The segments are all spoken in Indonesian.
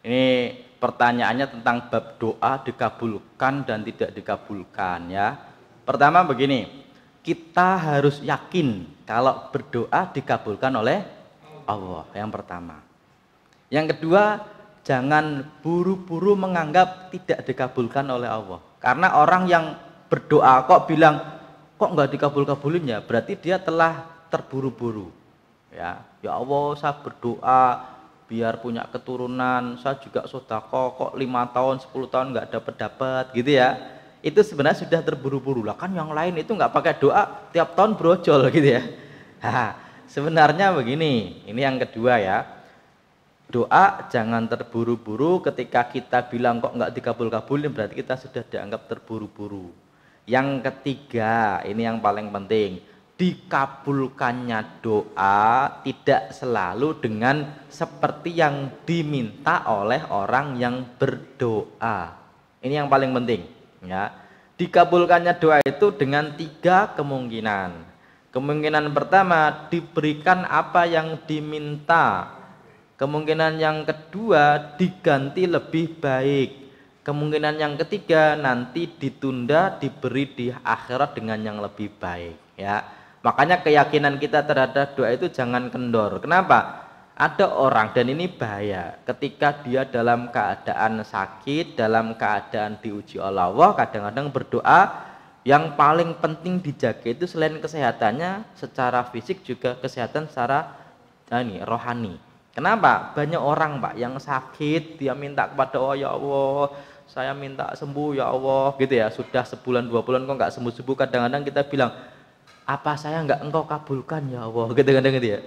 Ini pertanyaannya tentang bab doa dikabulkan dan tidak dikabulkan ya. Pertama begini, kita harus yakin kalau berdoa dikabulkan oleh Allah. Yang pertama. Yang kedua, jangan buru-buru menganggap tidak dikabulkan oleh Allah. Karena orang yang berdoa kok bilang kok nggak dikabul-kabulin ya, berarti dia telah terburu-buru. Ya, ya Allah saya berdoa biar punya keturunan saya juga suka kok lima tahun 10 tahun nggak dapat dapat gitu ya itu sebenarnya sudah terburu-buru lah kan yang lain itu nggak pakai doa tiap tahun brojol gitu ya ha, sebenarnya begini ini yang kedua ya doa jangan terburu-buru ketika kita bilang kok nggak dikabul-kabulin berarti kita sudah dianggap terburu-buru yang ketiga ini yang paling penting dikabulkannya doa tidak selalu dengan seperti yang diminta oleh orang yang berdoa. Ini yang paling penting, ya. Dikabulkannya doa itu dengan tiga kemungkinan. Kemungkinan pertama diberikan apa yang diminta. Kemungkinan yang kedua diganti lebih baik. Kemungkinan yang ketiga nanti ditunda diberi di akhirat dengan yang lebih baik, ya. Makanya keyakinan kita terhadap doa itu jangan kendor. Kenapa? Ada orang dan ini bahaya ketika dia dalam keadaan sakit, dalam keadaan diuji oleh Allah, kadang-kadang berdoa yang paling penting dijaga itu selain kesehatannya secara fisik juga kesehatan secara ah, ini, rohani. Kenapa? Banyak orang Pak yang sakit dia minta kepada Allah, ya Allah, saya minta sembuh ya Allah gitu ya. Sudah sebulan dua bulan kok nggak sembuh-sembuh kadang-kadang kita bilang apa saya nggak engkau kabulkan ya Allah gitu kan gitu ya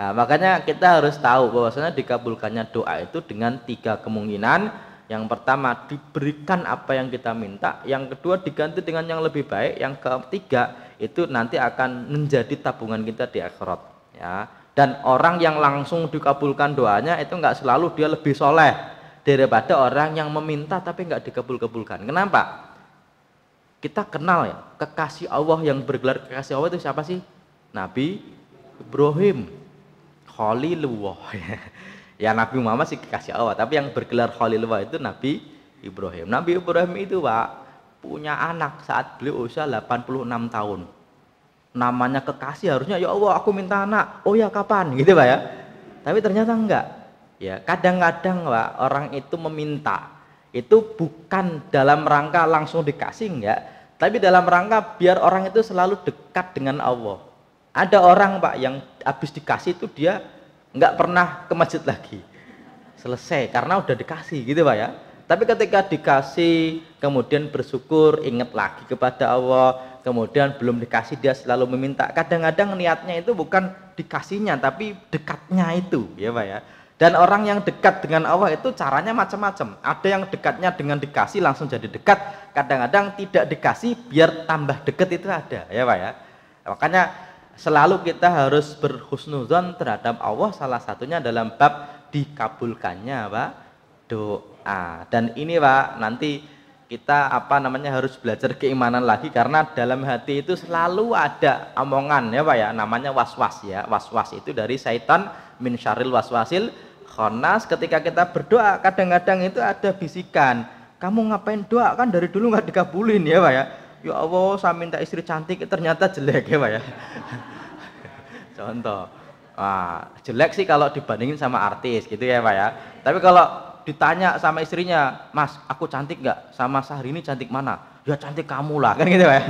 nah, makanya kita harus tahu bahwasanya dikabulkannya doa itu dengan tiga kemungkinan yang pertama diberikan apa yang kita minta yang kedua diganti dengan yang lebih baik yang ketiga itu nanti akan menjadi tabungan kita di akhirat ya dan orang yang langsung dikabulkan doanya itu nggak selalu dia lebih soleh daripada orang yang meminta tapi nggak dikabul-kabulkan kenapa kita kenal ya, kekasih Allah yang bergelar kekasih Allah itu siapa sih? Nabi Ibrahim. Khalilullah. ya Nabi Muhammad sih kekasih Allah, tapi yang bergelar Khalilullah itu Nabi Ibrahim. Nabi Ibrahim itu Pak punya anak saat beliau usia 86 tahun. Namanya kekasih harusnya ya Allah aku minta anak. Oh ya kapan gitu Pak ya. Tapi ternyata enggak. Ya, kadang-kadang Pak orang itu meminta itu bukan dalam rangka langsung dikasih enggak tapi dalam rangka biar orang itu selalu dekat dengan Allah ada orang pak yang habis dikasih itu dia nggak pernah ke masjid lagi selesai karena udah dikasih gitu pak ya tapi ketika dikasih kemudian bersyukur ingat lagi kepada Allah kemudian belum dikasih dia selalu meminta kadang-kadang niatnya itu bukan dikasihnya tapi dekatnya itu ya pak ya dan orang yang dekat dengan Allah itu caranya macam-macam. Ada yang dekatnya dengan dikasih langsung jadi dekat. Kadang-kadang tidak dikasih biar tambah dekat itu ada, ya Pak ya. Makanya selalu kita harus berhusnuzon terhadap Allah salah satunya dalam bab dikabulkannya Pak doa. Dan ini Pak nanti kita apa namanya harus belajar keimanan lagi karena dalam hati itu selalu ada omongan ya Pak ya namanya was-was ya. Was-was itu dari syaitan min syaril waswasil Khonas ketika kita berdoa kadang-kadang itu ada bisikan kamu ngapain doa kan dari dulu nggak dikabulin ya pak ya ya Allah saya minta istri cantik ternyata jelek ya pak ya contoh nah, jelek sih kalau dibandingin sama artis gitu ya pak ya tapi kalau ditanya sama istrinya mas aku cantik nggak sama ini cantik mana ya cantik kamu lah kan gitu pak ya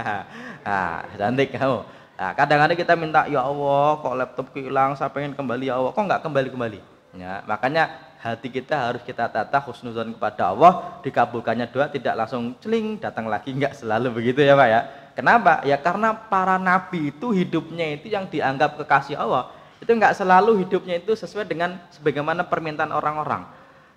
nah, cantik kamu Nah, kadang-kadang kita minta, ya Allah, kok laptop hilang, saya pengen kembali, ya Allah, kok nggak kembali-kembali? Ya, makanya hati kita harus kita tata khusnuzon kepada Allah, dikabulkannya doa, tidak langsung celing, datang lagi, nggak selalu begitu ya Pak ya. Kenapa? Ya karena para nabi itu hidupnya itu yang dianggap kekasih Allah, itu nggak selalu hidupnya itu sesuai dengan sebagaimana permintaan orang-orang.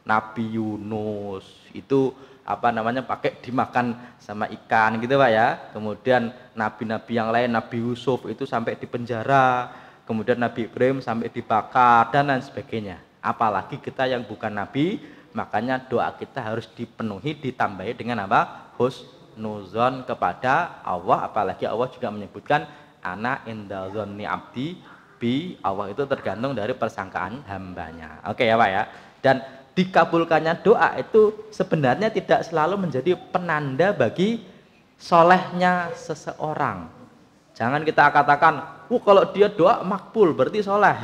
Nabi Yunus itu apa namanya pakai dimakan sama ikan gitu Pak ya. Kemudian nabi-nabi yang lain Nabi Yusuf itu sampai di penjara, kemudian Nabi Ibrahim sampai dibakar dan lain sebagainya. Apalagi kita yang bukan nabi, makanya doa kita harus dipenuhi ditambahi dengan apa? husnuzon kepada Allah apalagi Allah juga menyebutkan ana indalzoni abdi bi Allah itu tergantung dari persangkaan hambanya. Oke ya Pak ya. Dan dikabulkannya doa itu sebenarnya tidak selalu menjadi penanda bagi solehnya seseorang. Jangan kita katakan, "Uh, kalau dia doa makbul berarti soleh."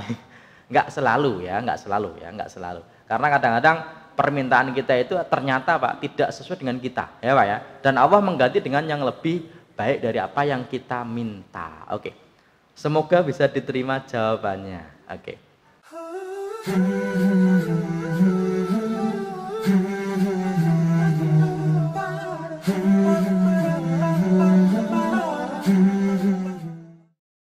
Enggak selalu ya, enggak selalu ya, enggak selalu. Karena kadang-kadang permintaan kita itu ternyata Pak tidak sesuai dengan kita, ya Pak ya. Dan Allah mengganti dengan yang lebih baik dari apa yang kita minta. Oke. Semoga bisa diterima jawabannya. Oke. Hmm.